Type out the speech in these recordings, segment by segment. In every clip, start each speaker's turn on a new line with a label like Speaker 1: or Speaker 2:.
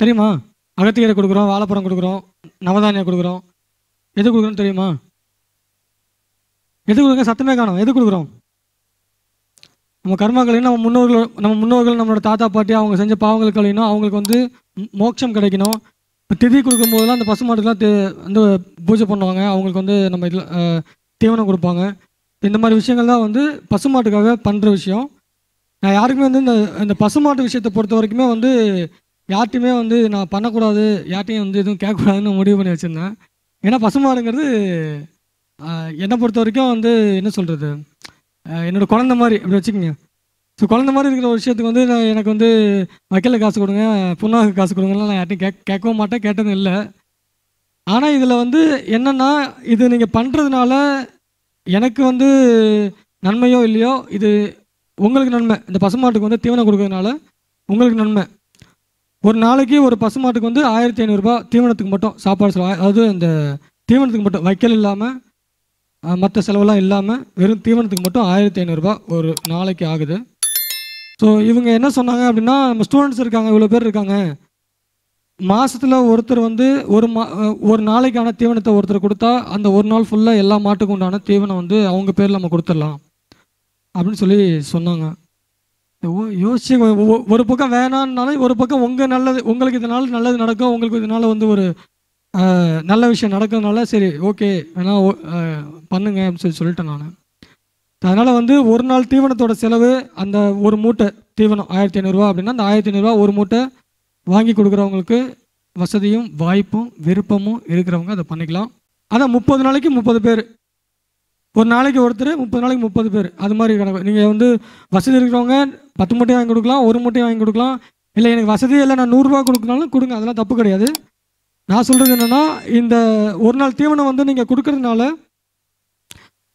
Speaker 1: தெரியுமா அகத்தியரை கொடுக்குறோம் வாழைப்பழம் கொடுக்குறோம் நவதானியம் கொடுக்குறோம் எது கொடுக்குறோம் தெரியுமா எது கொடுக்க சத்தமே காணும் எது கொடுக்குறோம் நம்ம கர்மாக்களையும் நம்ம முன்னோர்கள் நம்ம முன்னோர்கள் நம்மளோட தாத்தா பாட்டி அவங்க செஞ்ச பாவங்களுக்கு அழியணும் அவங்களுக்கு வந்து மோட்சம் கிடைக்கணும் இப்போ திதி கொடுக்கும்போதெல்லாம் அந்த பசுமாட்டுக்கெலாம் வந்து பூஜை பண்ணுவாங்க அவங்களுக்கு வந்து நம்ம இதில் தீவனம் கொடுப்பாங்க இந்த மாதிரி விஷயங்கள் தான் வந்து பசுமாட்டுக்காக பண்ணுற விஷயம் நான் யாருக்குமே வந்து இந்த இந்த பசுமாட்டு விஷயத்தை பொறுத்த வரைக்குமே வந்து யார்ட்டையுமே வந்து நான் பண்ணக்கூடாது யார்ட்டையும் வந்து எதுவும் கேட்கக்கூடாதுன்னு முடிவு பண்ணி வச்சுருந்தேன் ஏன்னா பசுமாடுங்கிறது என்னை பொறுத்த வரைக்கும் வந்து என்ன சொல்கிறது என்னோடய குழந்த மாதிரி அப்படி வச்சுக்கோங்க ஸோ குழந்த மாதிரி இருக்கிற விஷயத்துக்கு வந்து நான் எனக்கு வந்து வக்கீல காசு கொடுங்க புண்ணாக்கு காசு கொடுங்கலாம் நான் யார்ட்டையும் கேட்க கேட்கவும் மாட்டேன் கேட்டதும் இல்லை ஆனால் இதில் வந்து என்னென்னா இது நீங்கள் பண்ணுறதுனால எனக்கு வந்து நன்மையோ இல்லையோ இது உங்களுக்கு நன்மை இந்த பசுமாட்டுக்கு வந்து தீவனம் கொடுக்கறதுனால உங்களுக்கு நன்மை ஒரு நாளைக்கு ஒரு பசுமாட்டுக்கு வந்து ஆயிரத்தி ஐநூறுரூபா தீவனத்துக்கு மட்டும் சாப்பாடு செலவு அதாவது அந்த தீவனத்துக்கு மட்டும் வைக்கல் இல்லாமல் மற்ற செலவெல்லாம் இல்லாமல் வெறும் தீவனத்துக்கு மட்டும் ஆயிரத்தி ஐநூறுரூபா ஒரு நாளைக்கு ஆகுது ஸோ இவங்க என்ன சொன்னாங்க அப்படின்னா நம்ம ஸ்டூடெண்ட்ஸ் இருக்காங்க இவ்வளோ பேர் இருக்காங்க மாதத்தில் ஒருத்தர் வந்து ஒரு மா ஒரு நாளைக்கான தீவனத்தை ஒருத்தர் கொடுத்தா அந்த ஒரு நாள் ஃபுல்லாக எல்லா மாட்டுக்கு உண்டான தீவனம் வந்து அவங்க பேரில் நம்ம கொடுத்துடலாம் அப்படின்னு சொல்லி சொன்னாங்க யோசிச்சு ஒரு பக்கம் வேணான்னாலும் ஒரு பக்கம் உங்கள் நல்லது உங்களுக்கு இதனால் நல்லது நடக்கும் உங்களுக்கு இதனால் வந்து ஒரு நல்ல விஷயம் நடக்கிறதுனால சரி ஓகே வேணா பண்ணுங்க அப்படின்னு சொல்லி சொல்லிட்டேன் நான் அதனால் வந்து ஒரு நாள் தீவனத்தோட செலவு அந்த ஒரு மூட்டை தீவனம் ஆயிரத்தி ஐநூறுரூவா அப்படின்னா அந்த ஆயிரத்தி ஐநூறுரூவா ஒரு மூட்டை வாங்கி கொடுக்குறவங்களுக்கு வசதியும் வாய்ப்பும் விருப்பமும் இருக்கிறவங்க அதை பண்ணிக்கலாம் ஆனால் முப்பது நாளைக்கு முப்பது பேர் ஒரு நாளைக்கு ஒருத்தர் முப்பது நாளைக்கு முப்பது பேர் அது மாதிரி கணக்கு நீங்கள் வந்து வசதி இருக்கிறவங்க பத்து மூட்டையும் வாங்கி கொடுக்கலாம் ஒரு மூட்டையும் வாங்கி கொடுக்கலாம் இல்லை எனக்கு வசதி இல்லை நான் நூறுரூவா கொடுக்கனாலும் கொடுங்க அதெல்லாம் தப்பு கிடையாது நான் சொல்கிறது என்னென்னா இந்த ஒரு நாள் தீவனம் வந்து நீங்கள் கொடுக்கறதுனால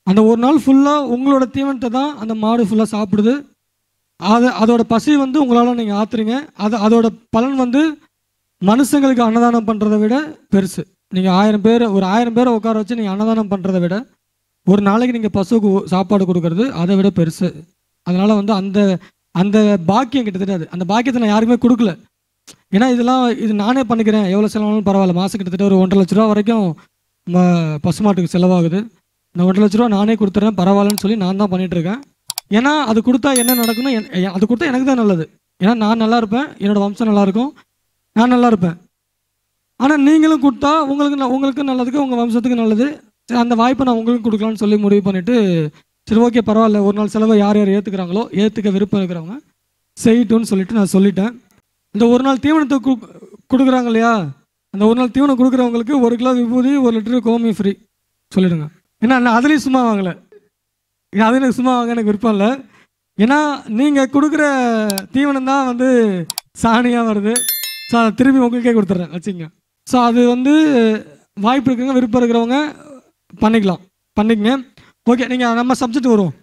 Speaker 1: அந்த ஒரு நாள் ஃபுல்லாக உங்களோட தீவனத்தை தான் அந்த மாடு ஃபுல்லாக சாப்பிடுது அது அதோட பசி வந்து உங்களால் நீங்கள் ஆத்துறீங்க அது அதோட பலன் வந்து மனுஷங்களுக்கு அன்னதானம் பண்ணுறதை விட பெருசு நீங்கள் ஆயிரம் பேர் ஒரு ஆயிரம் பேரை உட்கார வச்சு நீங்கள் அன்னதானம் பண்ணுறதை விட ஒரு நாளைக்கு நீங்கள் பசுவுக்கு சாப்பாடு கொடுக்கறது அதை விட பெருசு அதனால் வந்து அந்த அந்த பாக்கியம் கிட்டத்தட்ட அது அந்த பாக்கியத்தை நான் யாருமே கொடுக்கல ஏன்னா இதெல்லாம் இது நானே பண்ணிக்கிறேன் எவ்வளோ செலவானாலும் பரவாயில்ல மாதம் கிட்டத்தட்ட ஒரு ஒன்றரை லட்ச ரூபா வரைக்கும் பசுமாட்டுக்கு செலவாகுது நான் ஒன்றரை லட்ச ரூபா நானே கொடுத்துறேன் பரவாயில்லன்னு சொல்லி நான் தான் பண்ணிகிட்ருக்கேன் ஏன்னா அது கொடுத்தா என்ன என் அது கொடுத்தா எனக்கு தான் நல்லது ஏன்னா நான் நல்லா இருப்பேன் என்னோடய வம்சம் நல்லாயிருக்கும் நான் நல்லா இருப்பேன் ஆனால் நீங்களும் கொடுத்தா உங்களுக்கு உங்களுக்கு நல்லதுக்கு உங்கள் வம்சத்துக்கு நல்லது சரி அந்த வாய்ப்பை நான் உங்களுக்கும் கொடுக்கலான்னு சொல்லி முடிவு பண்ணிவிட்டு சரி ஓகே பரவாயில்ல ஒரு நாள் செலவை யார் யார் ஏற்றுக்கிறாங்களோ ஏற்றுக்க விருப்பம் இருக்கிறவங்க செய்யட்டும்னு சொல்லிட்டு நான் சொல்லிட்டேன் இந்த ஒரு நாள் தீவனத்தை கொடுக்குறாங்க இல்லையா அந்த ஒரு நாள் தீவனம் கொடுக்குறவங்களுக்கு ஒரு கிலோ விபூதி ஒரு லிட்டரு கோமி ஃப்ரீ சொல்லிடுங்க ஏன்னா நான் அதுலேயும் சும்மா வாங்கலை அது எனக்கு சும்மா வாங்க எனக்கு விருப்பம் இல்லை ஏன்னா நீங்கள் கொடுக்குற தீவனம் தான் வந்து சாணியாக வருது ஸோ அதை திரும்பி உங்களுக்கே கொடுத்துட்றேன் வச்சுங்க ஸோ அது வந்து வாய்ப்பு இருக்குங்க விருப்பம் இருக்கிறவங்க பண்ணிக்கலாம் பண்ணிக்கங்க ஓகே நீங்கள் நம்ம சப்ஜெக்ட் வரும்